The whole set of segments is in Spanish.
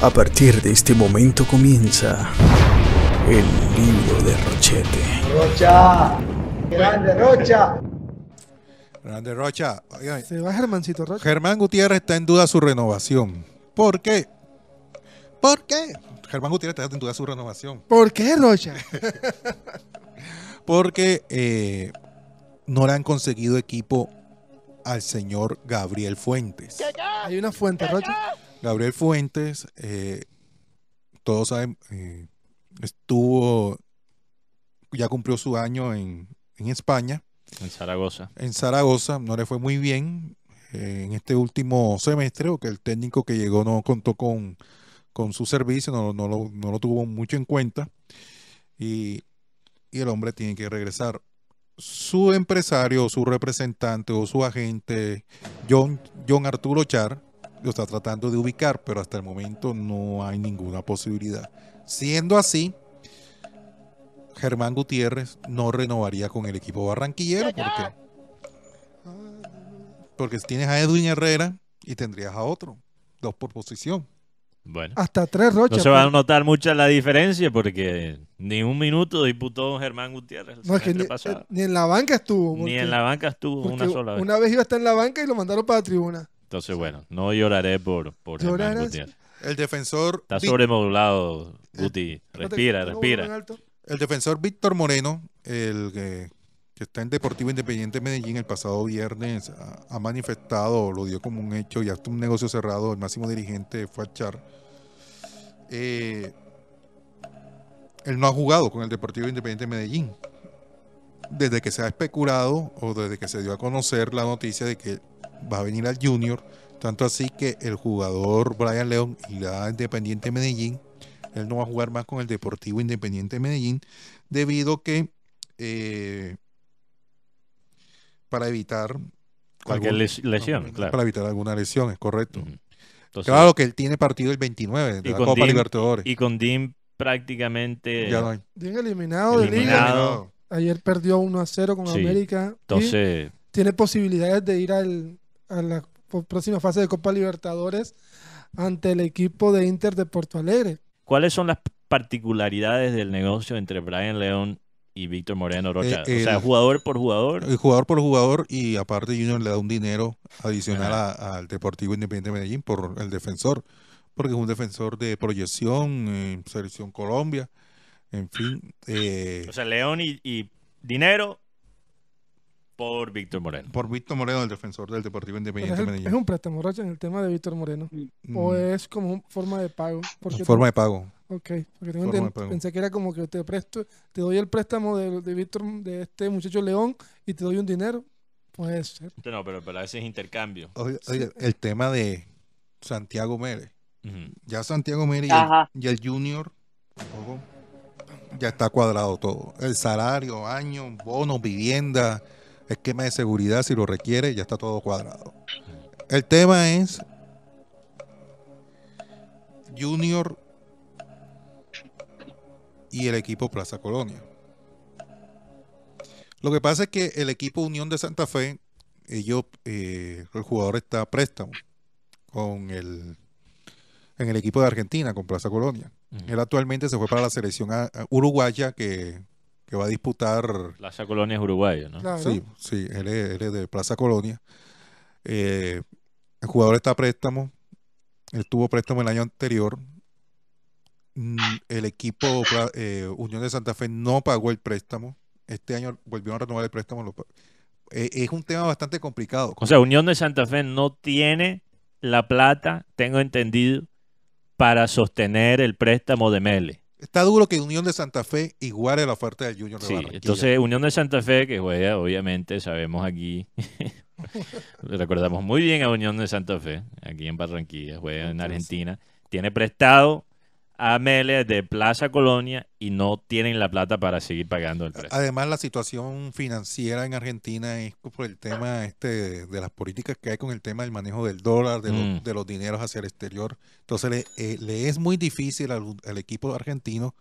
A partir de este momento comienza el libro de Rochete. Rocha, grande Rocha. Grande Rocha. Se va Germancito Rocha. Germán Gutiérrez está en duda su renovación. ¿Por qué? ¿Por qué? Germán Gutiérrez está en duda su renovación. ¿Por qué, Rocha? Porque eh, no le han conseguido equipo al señor Gabriel Fuentes. Hay una fuente, Rocha. Gabriel Fuentes, eh, todos saben, eh, estuvo, ya cumplió su año en, España. En Zaragoza. En Zaragoza, no le fue muy bien eh, en este último semestre, porque el técnico que llegó no contó con, con su servicio, no, lo, tuvo mucho en cuenta. Y, y el hombre tiene que regresar su empresario, su representante o su agente, John, John Arturo Char, lo está tratando de ubicar, pero hasta el momento no hay ninguna posibilidad. Siendo así, Germán Gutiérrez no renovaría con el equipo barranquillero porque, porque tienes a Edwin Herrera y tendrías a otro, dos por posición. Bueno. Hasta tres rochas. No se va a pues. notar mucha la diferencia porque ni un minuto disputó Germán Gutiérrez. Eh, ni, en la banca estuvo. ni en la banca estuvo una sola vez. Una vez iba a estar en la banca y lo mandaron para la tribuna. Entonces, bueno, no lloraré por, por Germán Gutiérrez. El defensor. Está sobremodulado, eh, Guti. Respira, respira. El defensor Víctor Moreno, el que, está en Deportivo Independiente Medellín el pasado viernes, ha, manifestado, lo dio como un hecho y hasta un negocio cerrado. El máximo dirigente fue a Char. Eh, él no ha jugado con el Deportivo Independiente Medellín. Desde que se ha especulado o desde que se dio a conocer la noticia de que va a venir al Junior. Tanto así que el jugador Brian León y la Independiente Medellín. Él no va a jugar más con el Deportivo Independiente Medellín debido que eh, para evitar cualquier lesión, Para evitar alguna lesión, es correcto. claro que él tiene partido el 29 de la Copa Libertadores. Y con Dean prácticamente ya eliminado, de liga. Ayer perdió 1 a 0 con América. Entonces, tiene posibilidades de ir al a la próxima fase de Copa Libertadores ante el equipo de Inter de Porto Alegre. ¿Cuáles son las particularidades del negocio entre Brian León y Víctor Moreno Rocha? Eh, o sea, jugador por jugador. El eh, jugador por jugador y aparte Junior le da un dinero adicional al Deportivo Independiente de Medellín por el defensor, porque es un defensor de proyección en eh, Selección Colombia, en fin. o sea, León y, y dinero por Víctor Moreno. Por Víctor Moreno, el defensor del Deportivo Independiente es, es un préstamo, Rocha, en el tema de Víctor Moreno. Mm. O es como forma de pago. forma de pago. Ok, pensé que era como que te presto, te doy el préstamo de, Víctor, de este muchacho León, y te doy un dinero. pues ser. Este no, pero, a veces es intercambio. Oye, el tema de Santiago Mere Ya Santiago Mere y, el, Junior. ya está cuadrado todo. El salario, año, bonos, vivienda esquema de seguridad si lo requiere, ya está todo cuadrado. El tema es Junior y el equipo Plaza Colonia. Lo que pasa es que el equipo Unión de Santa Fe, ellos, eh, el jugador está a préstamo con el, en el equipo de Argentina, con Plaza Colonia. Él actualmente se fue para la selección uruguaya que que va a disputar. Plaza Colonia es uruguayo, ¿no? Sí, sí, él es, de Plaza Colonia. Eh, el jugador está a préstamo. Él tuvo préstamo el año anterior. Mm, el equipo eh, Unión de Santa Fe no pagó el préstamo. Este año volvió a renovar el préstamo. Eh, es un tema bastante complicado. O sea, Unión de Santa Fe no tiene la plata, tengo entendido, para sostener el préstamo de Mele. Está duro que Unión de Santa Fe iguale la oferta del Junior de sí, Entonces, Unión de Santa Fe, que juega, obviamente, sabemos aquí. recordamos muy bien a Unión de Santa Fe, aquí en Barranquilla, juega en Argentina. Tiene prestado Amelia de Plaza Colonia y no tienen la plata para seguir pagando el precio. Además, la situación financiera en Argentina es por el tema este de las políticas que hay con el tema del manejo del dólar, de, mm. los, dineros hacia el exterior. Entonces, le, eh, es muy difícil al, equipo argentino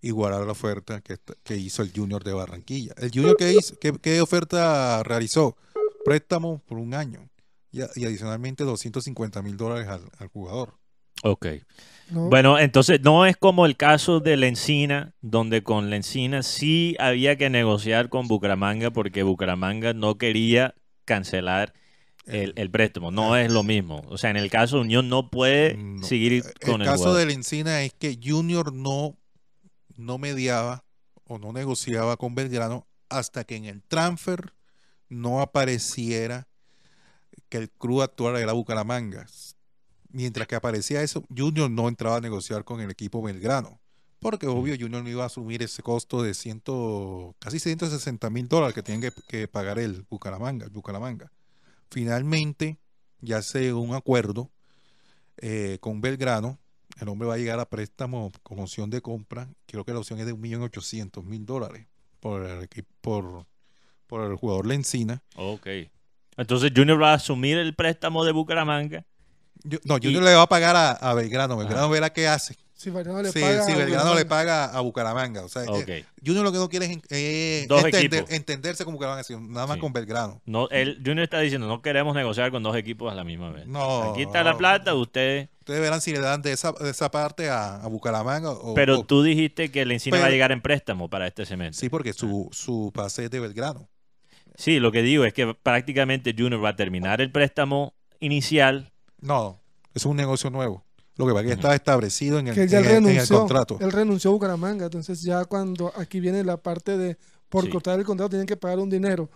igualar la oferta que, hizo el Junior de Barranquilla. ¿El Junior qué, qué, oferta realizó? Préstamo por un año y, adicionalmente 250 mil dólares al jugador. Ok. Bueno, entonces no es como el caso de la encina, donde con la encina sí había que negociar con Bucaramanga porque Bucaramanga no quería cancelar el, eh, préstamo. No ah. es lo mismo. O sea, en el caso de Unión no puede seguir eh, con el, el caso de la encina es que Junior no, no mediaba o no negociaba con Belgrano hasta que en el transfer no apareciera que el cru actual era Bucaramanga mientras que aparecía eso, Junior no entraba a negociar con el equipo Belgrano. Porque obvio, Junior no iba a asumir ese costo de ciento, casi 160 mil dólares que tiene que, pagar el Bucaramanga, Bucaramanga. Finalmente, ya se un acuerdo eh, con Belgrano. El hombre va a llegar a préstamo con opción de compra. Creo que la opción es de 1.800.000 dólares por el, por, por el jugador Lencina. Ok. Entonces Junior va a asumir el préstamo de Bucaramanga no, Junior le va a pagar a, Belgrano. Belgrano verá qué hace. Si Belgrano le, paga, a Bucaramanga. O sea, Junior eh, lo que no quiere es eh, entenderse con Bucaramanga, nada más con Belgrano. No, Junior está diciendo, no queremos negociar con dos equipos a la misma vez. Aquí está la plata, ustedes... Ustedes verán si le dan de esa, parte a, Bucaramanga. pero tú dijiste que el encima va a llegar en préstamo para este semestre. Sí, porque su, ah. su pase es de Belgrano. Sí, lo que digo es que prácticamente Junior va a terminar el préstamo inicial no, es un negocio nuevo. Lo que pasa es que está establecido en el, que el contrato. Él renunció a Bucaramanga, entonces ya cuando aquí viene la parte de por cortar el contrato tienen que pagar un dinero.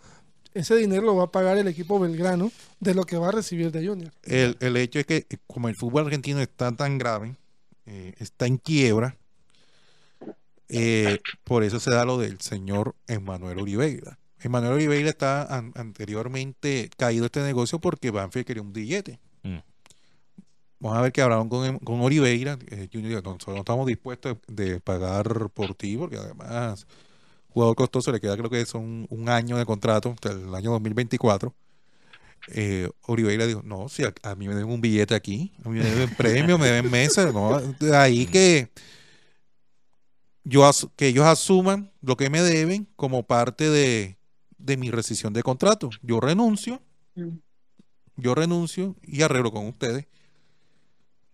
Ese dinero lo va a pagar el equipo belgrano de lo que va a recibir de Junior. El, hecho es que eh, como el fútbol argentino está tan grave, eh, está en quiebra, eh, por eso se da lo del señor Emanuel Oliveira. Emanuel Oliveira está anteriormente caído este negocio porque Banfield quería un billete. Mm vamos a ver que hablaron con, em-, con Oliveira, eh, nosotros no estamos dispuestos de, pagar por ti, porque además, jugador costoso le queda creo que son un año de contrato, el año 2024. Eh, Oliveira dijo, no, si a, mí me deben un billete aquí, a mí me deben premio, me deben meses, de ahí que yo que ellos asuman lo que me deben como parte de, de mi rescisión de contrato. Yo renuncio, mm. yo renuncio y arreglo con ustedes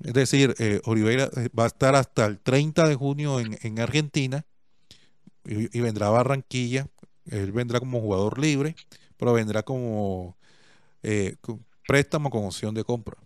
es decir, eh, Oliveira eh, va a estar hasta el 30 de junio en, Argentina y, vendrá a Barranquilla. Él vendrá como jugador libre, pero vendrá como eh, préstamo con opción de compra.